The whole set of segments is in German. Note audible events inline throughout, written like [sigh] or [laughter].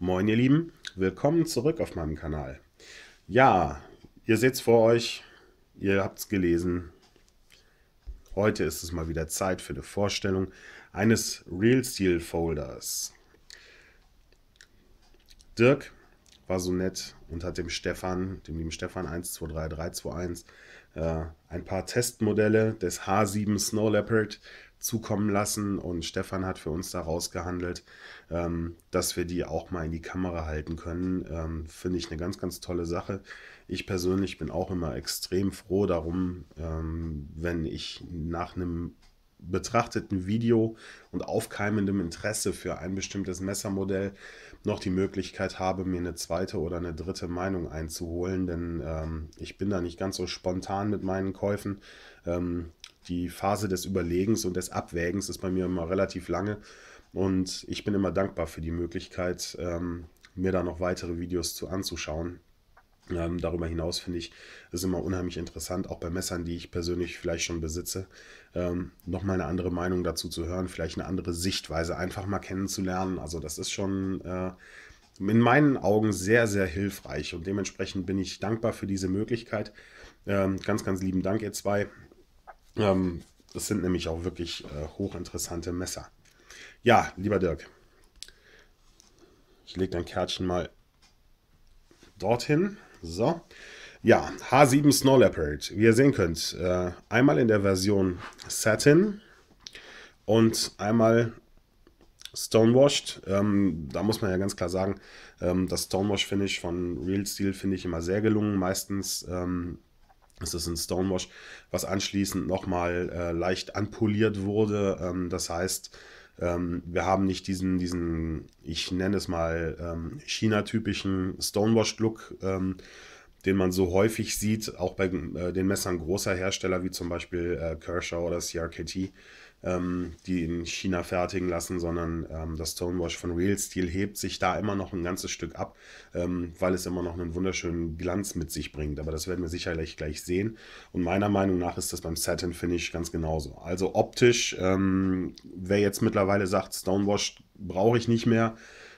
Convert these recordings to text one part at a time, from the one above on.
Moin ihr Lieben, willkommen zurück auf meinem Kanal. Ja, ihr seht es vor euch, ihr habt es gelesen. Heute ist es mal wieder Zeit für eine Vorstellung eines Real Steel Folders. Dirk war so nett und hat dem Stefan, dem lieben Stefan 123321, äh, ein paar Testmodelle des H7 Snow Leopard zukommen lassen und Stefan hat für uns daraus gehandelt, ähm, dass wir die auch mal in die Kamera halten können. Ähm, Finde ich eine ganz, ganz tolle Sache. Ich persönlich bin auch immer extrem froh darum, ähm, wenn ich nach einem betrachteten Video und aufkeimendem Interesse für ein bestimmtes Messermodell noch die Möglichkeit habe, mir eine zweite oder eine dritte Meinung einzuholen, denn ähm, ich bin da nicht ganz so spontan mit meinen Käufen. Ähm, die Phase des Überlegens und des Abwägens ist bei mir immer relativ lange. Und ich bin immer dankbar für die Möglichkeit, ähm, mir da noch weitere Videos zu anzuschauen. Ähm, darüber hinaus finde ich es immer unheimlich interessant, auch bei Messern, die ich persönlich vielleicht schon besitze, ähm, nochmal eine andere Meinung dazu zu hören, vielleicht eine andere Sichtweise einfach mal kennenzulernen. Also das ist schon äh, in meinen Augen sehr, sehr hilfreich und dementsprechend bin ich dankbar für diese Möglichkeit. Ähm, ganz, ganz lieben Dank, ihr zwei. Ähm, das sind nämlich auch wirklich äh, hochinteressante Messer. Ja, lieber Dirk, ich lege dein Kärtchen mal dorthin. So. Ja, H7 Snow Leopard. Wie ihr sehen könnt, äh, einmal in der Version Satin und einmal Stonewashed. Ähm, da muss man ja ganz klar sagen, ähm, das Stonewash-Finish von Real Steel finde ich immer sehr gelungen. Meistens ähm, es ist ein Stonewash, was anschließend nochmal äh, leicht anpoliert wurde. Ähm, das heißt, ähm, wir haben nicht diesen, diesen ich nenne es mal, ähm, China-typischen Stonewash-Look, ähm, den man so häufig sieht, auch bei äh, den Messern großer Hersteller wie zum Beispiel äh, Kershaw oder CRKT ähm, die in China fertigen lassen, sondern ähm, das Stonewash von Real Steel hebt sich da immer noch ein ganzes Stück ab, ähm, weil es immer noch einen wunderschönen Glanz mit sich bringt. Aber das werden wir sicherlich gleich sehen. Und meiner Meinung nach ist das beim Satin Finish ganz genauso. Also optisch, ähm, wer jetzt mittlerweile sagt, Stonewash brauche ich nicht mehr,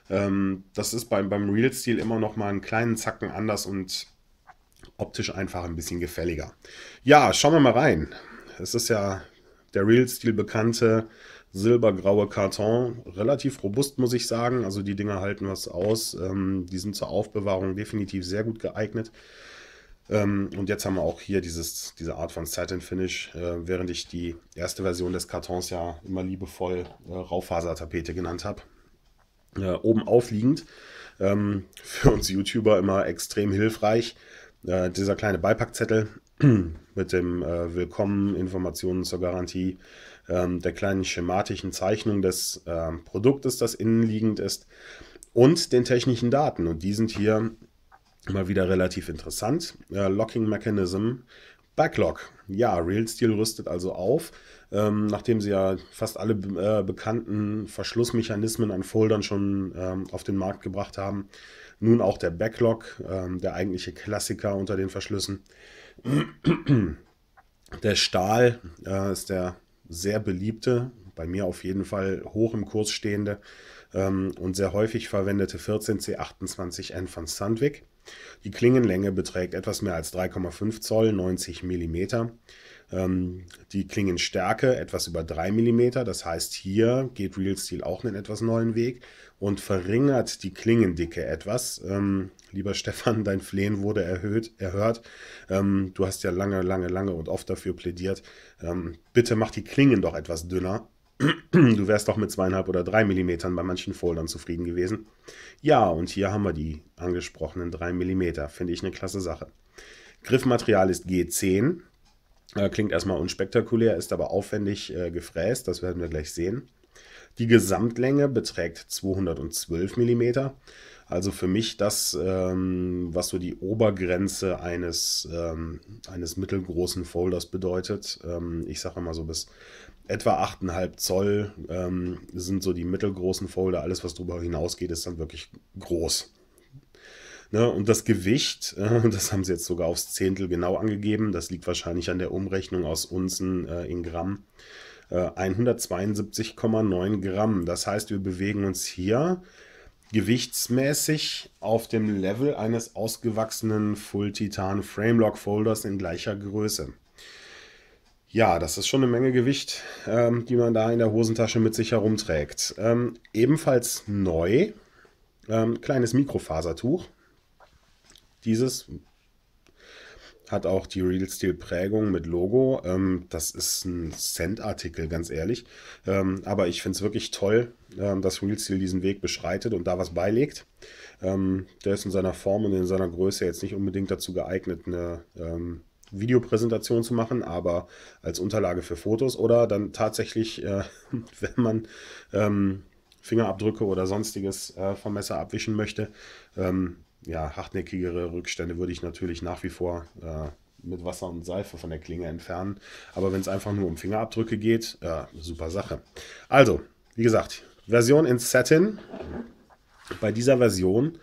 ähm, das ist beim, beim Real Steel immer noch mal einen kleinen Zacken anders und optisch einfach ein bisschen gefälliger. Ja, schauen wir mal rein. Es ist ja der Real-Stil bekannte silbergraue Karton. Relativ robust, muss ich sagen. Also die Dinger halten was aus. Ähm, die sind zur Aufbewahrung definitiv sehr gut geeignet. Ähm, und jetzt haben wir auch hier dieses, diese Art von Satin Finish, äh, während ich die erste Version des Kartons ja immer liebevoll äh, Raufasertapete genannt habe. Äh, oben aufliegend. Ähm, [laughs] für uns YouTuber immer extrem hilfreich. Äh, dieser kleine Beipackzettel [clears throat] mit dem äh, Willkommen, Informationen zur Garantie, ähm, der kleinen schematischen Zeichnung des äh, Produktes, das innenliegend ist, und den technischen Daten. Und die sind hier mal wieder relativ interessant. Äh, Locking Mechanism, Backlog. Ja, Real Steel rüstet also auf, ähm, nachdem sie ja fast alle äh, bekannten Verschlussmechanismen an Foldern schon ähm, auf den Markt gebracht haben. Nun auch der Backlog, ähm, der eigentliche Klassiker unter den Verschlüssen. [clears throat] Der Stahl äh, ist der sehr beliebte, bei mir auf jeden Fall hoch im Kurs stehende ähm, und sehr häufig verwendete 14C28N von Sandvik. Die Klingenlänge beträgt etwas mehr als 3,5 Zoll, 90 mm. Ähm, die Klingenstärke etwas über 3 mm, das heißt, hier geht Real Steel auch einen etwas neuen Weg und verringert die Klingendicke etwas. Ähm, lieber Stefan, [laughs] dein Flehen wurde erhöht, erhört. Ähm, du hast ja lange, lange, lange und oft dafür plädiert. Ähm, bitte mach die Klingen doch etwas dünner. [clears throat] du wärst doch mit zweieinhalb oder drei Millimetern bei manchen Foldern zufrieden gewesen. Ja, und hier haben wir die angesprochenen drei Millimeter. Finde ich eine klasse Sache. Griffmaterial ist G10. Äh, klingt erstmal unspektakulär, ist aber aufwendig äh, gefräst. Das werden wir gleich sehen. Die Gesamtlänge beträgt 212 mm. Also für mich das, ähm, was so die Obergrenze eines, ähm, eines mittelgroßen Folders bedeutet. Ähm, ich sage mal so bis etwa 8,5 Zoll ähm, sind so die mittelgroßen Folder. Alles, was darüber hinausgeht, ist dann wirklich groß. Ne, und das Gewicht, äh, [laughs] das haben sie jetzt sogar aufs Zehntel genau angegeben. Das liegt wahrscheinlich an der Umrechnung aus Unzen äh, in Gramm. 172,9 äh, Gramm. Das heißt, wir bewegen uns hier gewichtsmäßig auf dem Level eines ausgewachsenen Full Titan Framelock Folders in gleicher Größe. Ja, das ist schon eine Menge Gewicht, ähm, die man da in der Hosentasche mit sich herumträgt. Ähm, ebenfalls neu, ähm, kleines Mikrofasertuch. Dieses hat auch die Real Steel Prägung mit Logo. Ähm, das ist ein Cent-Artikel, ganz ehrlich. Ähm, aber ich finde es wirklich toll, ähm, dass Real Steel diesen Weg beschreitet und da was beilegt. Ähm, der ist in seiner Form und in seiner Größe jetzt nicht unbedingt dazu geeignet, eine ähm, Videopräsentation zu machen, aber als Unterlage für Fotos oder dann tatsächlich, äh, [laughs] wenn man ähm, Fingerabdrücke oder sonstiges äh, vom Messer abwischen möchte, ähm, ja, hartnäckigere Rückstände würde ich natürlich nach wie vor äh, mit Wasser und Seife von der Klinge entfernen. Aber wenn es einfach nur um Fingerabdrücke geht, äh, super Sache. Also, wie gesagt, Version in Satin. Bei dieser Version,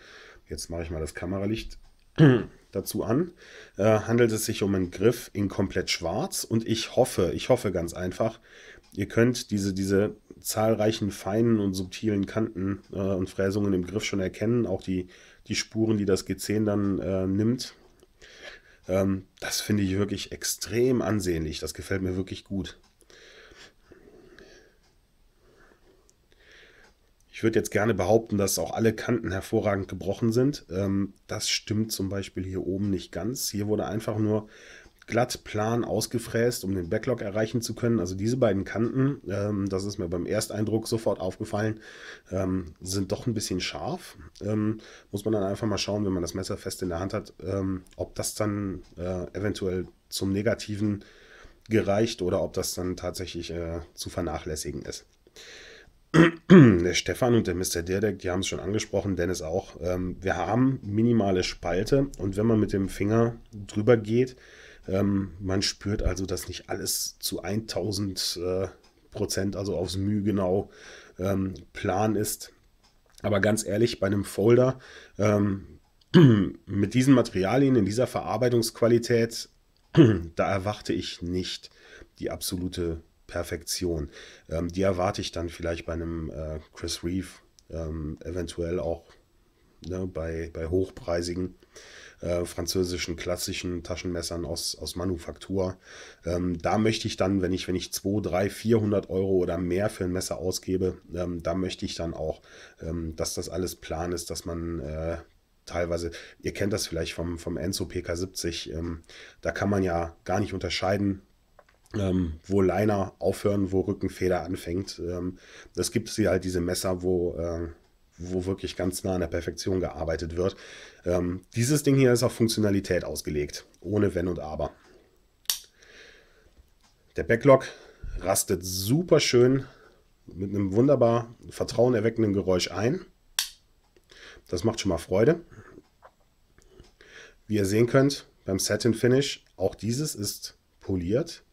jetzt mache ich mal das Kameralicht [clears throat] dazu an, äh, handelt es sich um einen Griff in komplett schwarz und ich hoffe, ich hoffe ganz einfach, ihr könnt diese, diese zahlreichen feinen und subtilen Kanten äh, und Fräsungen im Griff schon erkennen, auch die die Spuren, die das G10 dann äh, nimmt. Ähm, das finde ich wirklich extrem ansehnlich. Das gefällt mir wirklich gut. Ich würde jetzt gerne behaupten, dass auch alle Kanten hervorragend gebrochen sind. Ähm, das stimmt zum Beispiel hier oben nicht ganz. Hier wurde einfach nur glatt plan ausgefräst, um den Backlog erreichen zu können. Also diese beiden Kanten, ähm, das ist mir beim Ersteindruck sofort aufgefallen, ähm, sind doch ein bisschen scharf. Ähm, muss man dann einfach mal schauen, wenn man das Messer fest in der Hand hat, ähm, ob das dann äh, eventuell zum Negativen gereicht oder ob das dann tatsächlich äh, zu vernachlässigen ist. [clears throat] der Stefan und der Mr. Dirdeck, die haben es schon angesprochen, Dennis auch. Ähm, wir haben minimale Spalte und wenn man mit dem Finger drüber geht, ähm, man spürt also, dass nicht alles zu 1000 äh, Prozent, also aufs Mühe genau ähm, Plan ist. Aber ganz ehrlich, bei einem Folder ähm, [clears throat] mit diesen Materialien, in dieser Verarbeitungsqualität, [clears throat] da erwarte ich nicht die absolute Perfektion. Ähm, die erwarte ich dann vielleicht bei einem äh, Chris Reeve, ähm, eventuell auch ne, bei, bei hochpreisigen äh, französischen klassischen Taschenmessern aus, aus Manufaktur. Ähm, da möchte ich dann, wenn ich, wenn ich 2, 3, 400 Euro oder mehr für ein Messer ausgebe, ähm, da möchte ich dann auch, ähm, dass das alles plan ist, dass man äh, teilweise, ihr kennt das vielleicht vom, vom Enzo PK70, ähm, da kann man ja gar nicht unterscheiden, ähm, wo Liner aufhören, wo Rückenfeder anfängt. Ähm, es ähm, gibt sie halt diese Messer, wo äh, wo wirklich ganz nah an der Perfektion gearbeitet wird. Ähm, dieses Ding hier ist auf Funktionalität ausgelegt, ohne Wenn und Aber. Der Backlog rastet super schön mit einem wunderbar vertrauenerweckenden Geräusch ein. Das macht schon mal Freude. Wie ihr sehen könnt, beim Satin Finish, auch dieses ist poliert.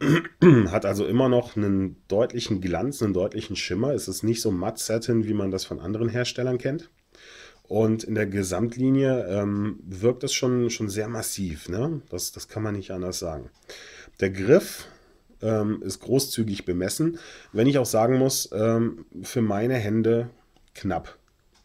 [clears throat] hat also immer noch einen deutlichen Glanz, einen deutlichen Schimmer. Es ist nicht so matt Satin, wie man das von anderen Herstellern kennt. Und in der Gesamtlinie ähm, wirkt es schon, schon sehr massiv. Ne? Das, das kann man nicht anders sagen. Der Griff ähm, ist großzügig bemessen. Wenn ich auch sagen muss, ähm, für meine Hände knapp.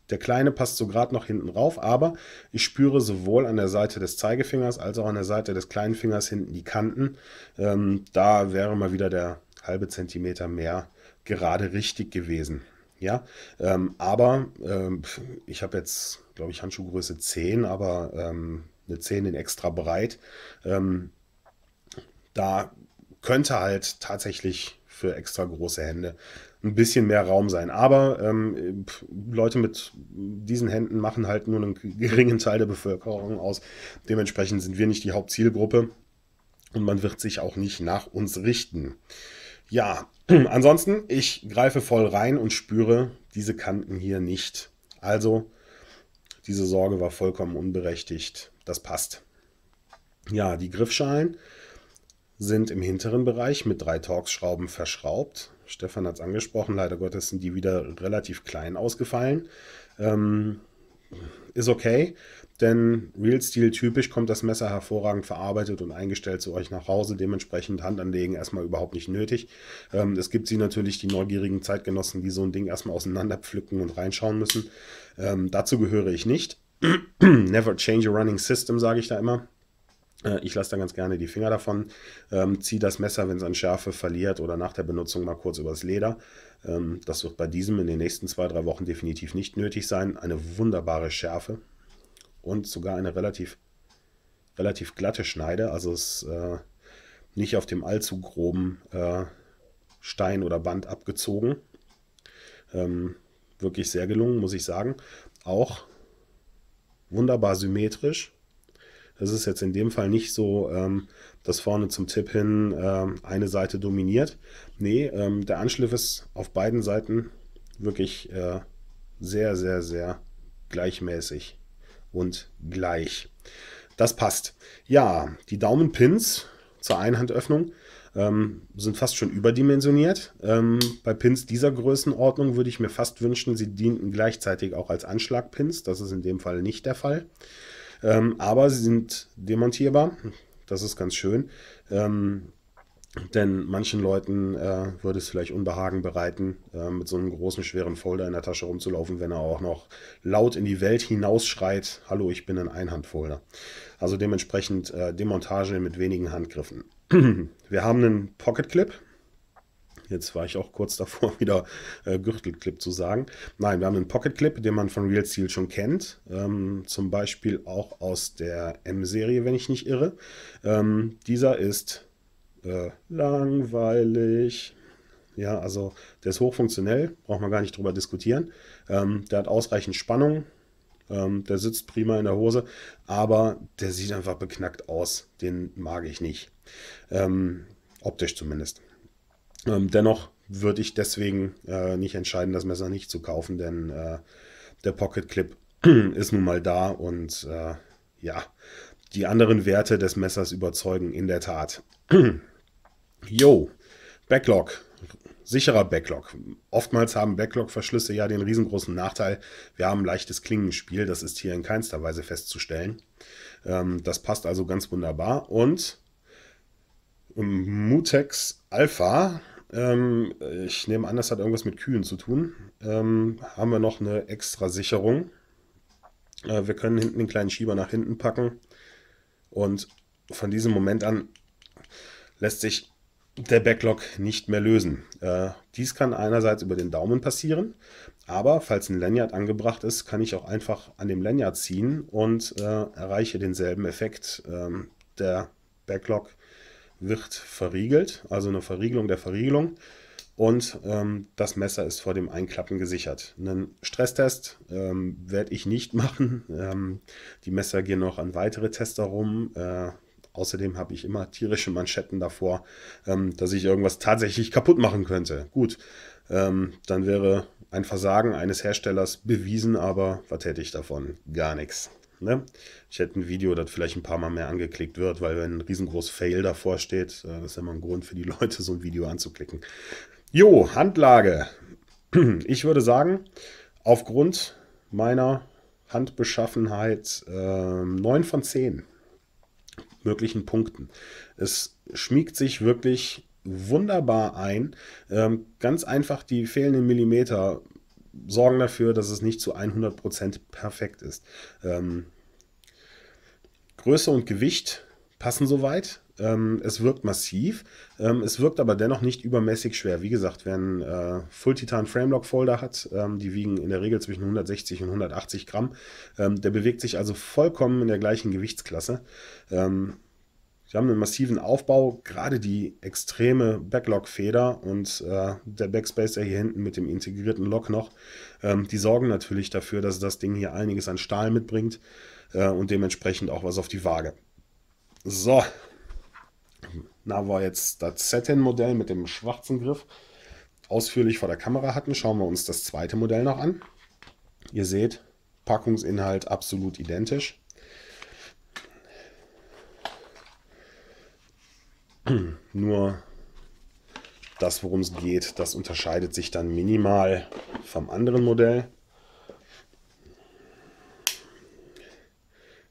Der kleine passt so gerade noch hinten rauf, aber ich spüre sowohl an der Seite des Zeigefingers als auch an der Seite des kleinen Fingers hinten die Kanten. Ähm, da wäre mal wieder der halbe Zentimeter mehr gerade richtig gewesen. Ja, ähm, aber ähm, ich habe jetzt, glaube ich, Handschuhgröße 10, aber ähm, eine 10 in extra breit. Ähm, da könnte halt tatsächlich für extra große Hände ein bisschen mehr Raum sein. Aber ähm, Leute mit diesen Händen machen halt nur einen geringen Teil der Bevölkerung aus. Dementsprechend sind wir nicht die Hauptzielgruppe und man wird sich auch nicht nach uns richten. Ja, [clears throat] ansonsten, ich greife voll rein und spüre diese Kanten hier nicht. Also, diese Sorge war vollkommen unberechtigt. Das passt. Ja, die Griffschalen sind im hinteren Bereich mit drei Torx-Schrauben verschraubt. Stefan hat es angesprochen, leider Gottes sind die wieder relativ klein ausgefallen. Ähm, ist okay, denn Real Steel typisch kommt das Messer hervorragend verarbeitet und eingestellt zu euch nach Hause. Dementsprechend Hand anlegen erstmal überhaupt nicht nötig. Ähm, es gibt sie natürlich, die neugierigen Zeitgenossen, die so ein Ding erstmal auseinanderpflücken und reinschauen müssen. Ähm, dazu gehöre ich nicht. [clears throat] Never change a running system, sage ich da immer. Äh, ich lasse dann ganz gerne die Finger davon, ähm, ziehe das Messer, wenn es an Schärfe verliert oder nach der Benutzung mal kurz übers Leder. Ähm, das wird bei diesem in den nächsten zwei, drei Wochen definitiv nicht nötig sein. Eine wunderbare Schärfe und sogar eine relativ, relativ glatte Schneide. Also es äh, nicht auf dem allzu groben äh, Stein oder Band abgezogen. Ähm, wirklich sehr gelungen, muss ich sagen. Auch wunderbar symmetrisch das ist jetzt in dem Fall nicht so, ähm, dass vorne zum Tipp hin ähm, eine Seite dominiert. Nee, ähm, der Anschliff ist auf beiden Seiten wirklich äh, sehr, sehr, sehr gleichmäßig und gleich. Das passt. Ja, die Daumenpins zur Einhandöffnung ähm, sind fast schon überdimensioniert. Ähm, bei Pins dieser Größenordnung würde ich mir fast wünschen, sie dienten gleichzeitig auch als Anschlagpins. Das ist in dem Fall nicht der Fall. Ähm, aber sie sind demontierbar. Das ist ganz schön. Ähm, denn manchen Leuten äh, würde es vielleicht Unbehagen bereiten, äh, mit so einem großen, schweren Folder in der Tasche rumzulaufen, wenn er auch noch laut in die Welt hinausschreit, hallo, ich bin ein Einhandfolder. Also dementsprechend äh, Demontage mit wenigen Handgriffen. [clears throat] Wir haben einen Pocket Clip, Jetzt war ich auch kurz [laughs] davor, wieder äh, Gürtelclip zu sagen. Nein, wir haben einen Pocketclip, den man von Real Steel schon kennt. Ähm, zum Beispiel auch aus der M-Serie, wenn ich nicht irre. Ähm, dieser ist äh, langweilig. Ja, also der ist hochfunktionell, braucht man gar nicht drüber diskutieren. Ähm, der hat ausreichend Spannung, ähm, der sitzt prima in der Hose, aber der sieht einfach beknackt aus. Den mag ich nicht. Ähm, optisch zumindest. Ähm, dennoch würde ich deswegen äh, nicht entscheiden, das Messer nicht zu kaufen, denn äh, der Pocket Clip [clears throat] ist nun mal da und äh, ja, die anderen Werte des Messers überzeugen in der Tat. [clears throat] Jo, Backlog, sicherer Backlog. Oftmals haben Backlog-Verschlüsse ja den riesengroßen Nachteil, wir haben leichtes Klingenspiel, das ist hier in keinster Weise festzustellen. Ähm, das passt also ganz wunderbar und ähm, Mutex Alpha ähm, ich nehme an, das hat irgendwas mit Kühen zu tun. Ähm, haben wir noch eine extra Sicherung. Äh, wir können hinten den kleinen Schieber nach hinten packen. Und von diesem Moment an lässt sich der Backlog nicht mehr lösen. Äh, dies kann einerseits über den Daumen passieren, aber falls ein Lanyard angebracht ist, kann ich auch einfach an dem Lanyard ziehen und äh, erreiche denselben Effekt. Ähm, der Backlog wird verriegelt, also eine Verriegelung der Verriegelung. Und ähm, das Messer ist vor dem Einklappen gesichert. Einen Stresstest ähm, werde ich nicht [laughs] machen. Ähm, die Messer gehen noch an weitere Tester rum. Äh, außerdem habe ich immer tierische Manschetten davor, ähm, dass ich irgendwas tatsächlich kaputt machen könnte. Gut, ähm, dann wäre ein Versagen eines Herstellers bewiesen, aber was hätte ich davon? Gar nichts. Ne? Ich hätte ein Video, das vielleicht ein paar Mal mehr angeklickt wird, weil wenn ein riesengroß Fail davor steht, äh, das ist immer ein Grund für die [laughs] Leute, so ein Video anzuklicken. Jo, Handlage. [clears throat] Ich würde sagen, aufgrund meiner Handbeschaffenheit äh, 9 von 10 möglichen Punkten. Es schmiegt sich wirklich wunderbar ein. Ähm, ganz einfach die fehlenden Millimeter sorgen dafür, dass es nicht zu 100% perfekt ist. Ähm, Größe und Gewicht passen soweit. Ähm, es wirkt massiv, ähm, es wirkt aber dennoch nicht übermäßig schwer. Wie gesagt, wer einen äh, Full-Titan-Framelock-Folder hat, ähm, die wiegen in der Regel zwischen 160 und 180 Gramm, ähm, der bewegt sich also vollkommen in der gleichen Gewichtsklasse. Ähm, Sie haben einen massiven Aufbau, gerade die extreme Backlog-Feder und äh, der Backspacer hier hinten mit dem integrierten Lock noch, ähm, die sorgen natürlich dafür, dass das Ding hier einiges an Stahl mitbringt äh, und dementsprechend auch was auf die Waage. So, na war jetzt das Satin-Modell mit dem schwarzen Griff ausführlich vor der Kamera hatten, schauen wir uns das zweite Modell noch an. Ihr seht, Packungsinhalt absolut identisch. [clears throat] Nur das, worum es geht, das unterscheidet sich dann minimal vom anderen Modell.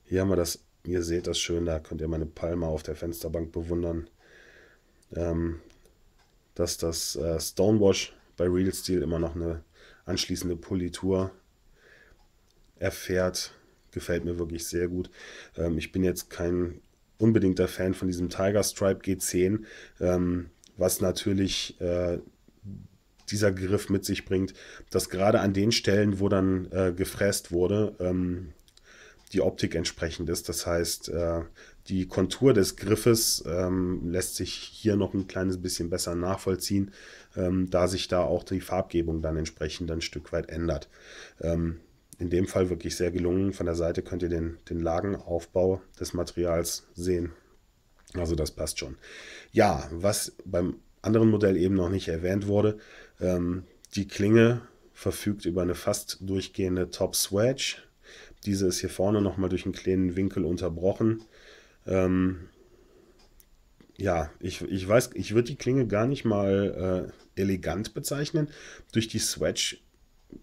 Hier haben wir das, ihr seht das schön, da könnt ihr meine Palme auf der Fensterbank bewundern. Ähm, dass das äh, Stonewash bei Real Steel immer noch eine anschließende Politur erfährt. Gefällt mir wirklich sehr gut. Ähm, ich bin jetzt kein unbedingter Fan von diesem Tiger Stripe G10, ähm, was natürlich äh, dieser Griff mit sich bringt, dass gerade an den Stellen, wo dann äh, gefräst wurde, ähm, die Optik entsprechend ist. Das heißt, äh, die Kontur des Griffes ähm, lässt sich hier noch ein kleines bisschen besser nachvollziehen, ähm, da sich da auch die Farbgebung dann entsprechend ein Stück weit ändert. Ähm, in dem Fall wirklich sehr gelungen. Von der Seite könnt ihr den, den Lagenaufbau des Materials sehen. Also das passt schon. Ja, was beim anderen Modell eben noch nicht erwähnt wurde, ähm, die Klinge verfügt über eine fast durchgehende Top Swedge. Diese ist hier vorne nochmal durch einen kleinen Winkel unterbrochen. Ähm, ja, ich, ich weiß, ich würde die Klinge gar nicht mal äh, elegant bezeichnen. Durch die Swedge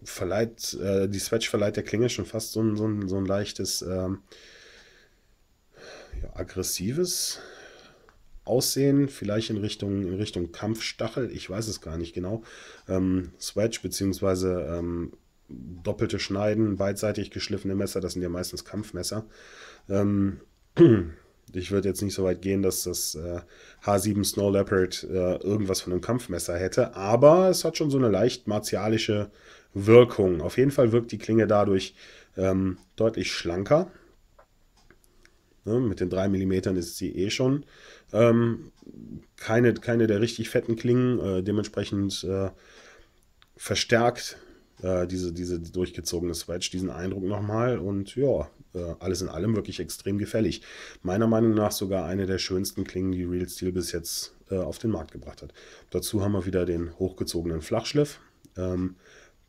verleiht, äh, die Swatch verleiht der Klinge schon fast so ein, so ein, so ein leichtes, ähm, ja, aggressives Aussehen, vielleicht in Richtung, in Richtung Kampfstachel, ich weiß es gar nicht genau. Ähm, Swatch beziehungsweise ähm, doppelte Schneiden, beidseitig geschliffene Messer, das sind ja meistens Kampfmesser. Ähm, [clears throat] ich würde jetzt nicht so weit gehen, dass das äh, H7 Snow Leopard äh, irgendwas von einem Kampfmesser hätte, aber es hat schon so eine leicht martialische Wirkung. Auf jeden Fall wirkt die Klinge dadurch ähm, deutlich schlanker. Ne, mit den 3 mm ist sie eh schon ähm, keine, keine der richtig fetten Klingen, äh, dementsprechend äh, verstärkt äh, diese, diese durchgezogene Swedge diesen Eindruck nochmal und ja, äh, alles in allem wirklich extrem gefällig. Meiner Meinung nach sogar eine der schönsten Klingen, die Real Steel bis jetzt äh, auf den Markt gebracht hat. Dazu haben wir wieder den hochgezogenen Flachschliff. Ähm,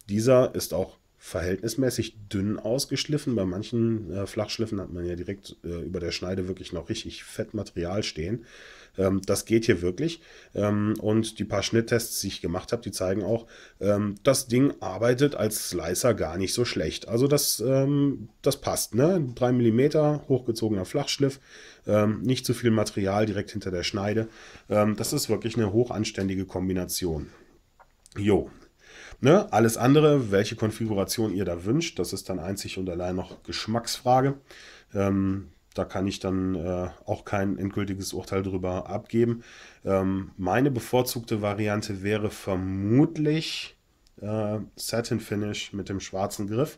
dieser ist auch verhältnismäßig dünn ausgeschliffen. Bei manchen äh, Flachschliffen hat man ja direkt äh, über der Schneide wirklich noch richtig fett Material stehen. Ähm, das geht hier wirklich. Ähm, und die paar Schnitttests, die ich gemacht habe, die zeigen auch, ähm, das Ding arbeitet als Slicer gar nicht so schlecht. Also das, ähm, das passt. Ne? 3 mm hochgezogener Flachschliff, ähm, nicht zu viel Material direkt hinter der Schneide. Ähm, das ist wirklich eine hochanständige Kombination. Jo, Ne? Alles andere, welche Konfiguration ihr da wünscht, das ist dann einzig und allein noch Geschmacksfrage. Ähm, da kann ich dann äh, auch kein endgültiges Urteil drüber abgeben. Ähm, meine bevorzugte Variante wäre vermutlich äh, Satin Finish mit dem schwarzen Griff.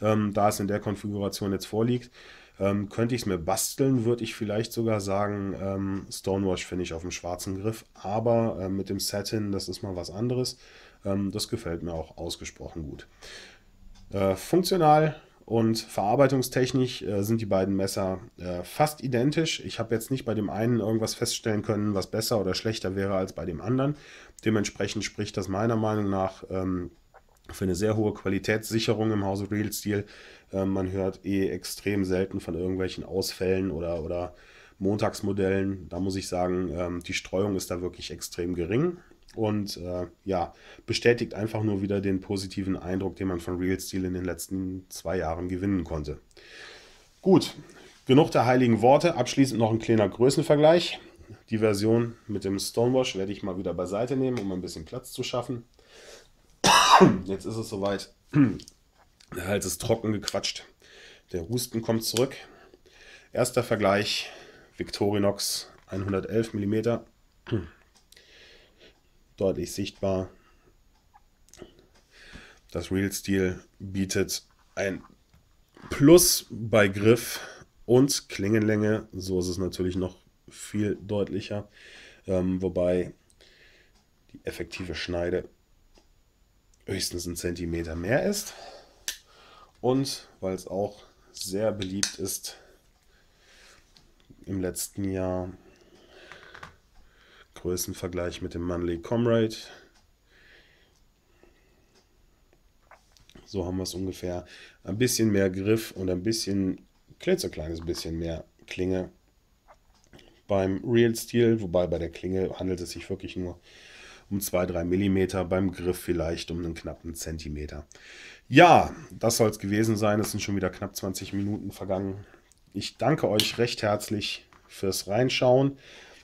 Ähm, da es in der Konfiguration jetzt vorliegt, ähm, könnte ich es mir basteln, würde ich vielleicht sogar sagen, ähm, Stonewash Finish auf dem schwarzen Griff. Aber äh, mit dem Satin, das ist mal was anderes. Ähm, das gefällt mir auch ausgesprochen gut. Äh, funktional und verarbeitungstechnisch äh, sind die beiden Messer äh, fast identisch. Ich habe jetzt nicht bei dem einen irgendwas feststellen können, was besser oder schlechter wäre als bei dem anderen. Dementsprechend spricht das meiner Meinung nach ähm, für eine sehr hohe Qualitätssicherung im Hause Real Steel. Äh, man hört eh extrem selten von irgendwelchen Ausfällen oder, oder Montagsmodellen. Da muss ich sagen, ähm, die Streuung ist da wirklich extrem gering. Und äh, ja, bestätigt einfach nur wieder den positiven Eindruck, den man von Real Steel in den letzten zwei Jahren gewinnen konnte. Gut, genug der heiligen Worte. Abschließend noch ein kleiner Größenvergleich. Die Version mit dem Stonewash werde ich mal wieder beiseite nehmen, um ein bisschen Platz zu schaffen. [coughs] Jetzt ist es soweit. [coughs] Der Hals ist trocken gequatscht. Der Husten kommt zurück. Erster Vergleich: Victorinox 111 mm deutlich sichtbar. Das Real Steel bietet ein Plus bei Griff und Klingenlänge. So ist es natürlich noch viel deutlicher. Ähm, wobei die effektive Schneide höchstens ein Zentimeter mehr ist. Und weil es auch sehr beliebt ist im letzten Jahr Größenvergleich mit dem Manley Comrade. So haben wir es ungefähr. Ein bisschen mehr Griff und ein bisschen, klitzekleines bisschen mehr Klinge beim Real Steel, wobei bei der Klinge handelt es sich wirklich nur um 2-3 mm, beim Griff vielleicht um einen knappen Zentimeter. Ja, das soll es gewesen sein. Es sind schon wieder knapp 20 Minuten vergangen. Ich danke euch recht herzlich fürs Reinschauen.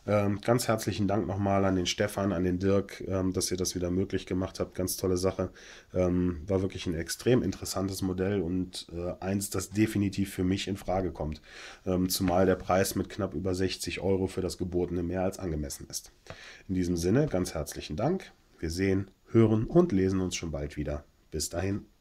Ähm, ganz herzlichen Dank nochmal an den Stefan, an den Dirk, ähm, dass ihr das wieder möglich gemacht habt. Ganz tolle Sache. Ähm, war wirklich ein extrem interessantes Modell und äh, eins, das definitiv für mich in Frage kommt. zumal der Preis mit knapp über 60 Euro für das Gebotene mehr als angemessen ist. In diesem Sinne, ganz herzlichen Dank. Wir sehen, hören und lesen uns schon bald wieder. Bis dahin.